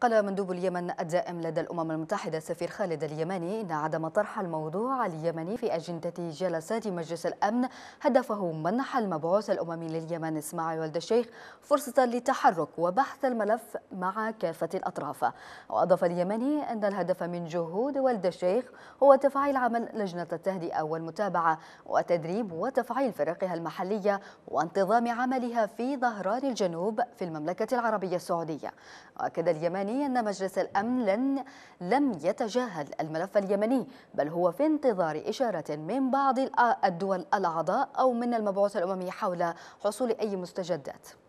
قال مندوب اليمن الدائم لدى الأمم المتحدة السفير خالد اليماني إن عدم طرح الموضوع اليمني في أجندة جلسات مجلس الأمن هدفه منح المبعوث الأممي لليمن إسماعيل ولد الشيخ فرصة للتحرك وبحث الملف مع كافة الأطراف وأضاف اليماني أن الهدف من جهود ولد الشيخ هو تفعيل عمل لجنة التهدئة والمتابعة وتدريب وتفعيل فرقها المحلية وانتظام عملها في ظهران الجنوب في المملكة العربية السعودية وأكد اليماني اليمني أن مجلس الأمن لن لم يتجاهل الملف اليمني بل هو في انتظار إشارة من بعض الدول الأعضاء أو من المبعوث الأممي حول حصول أي مستجدات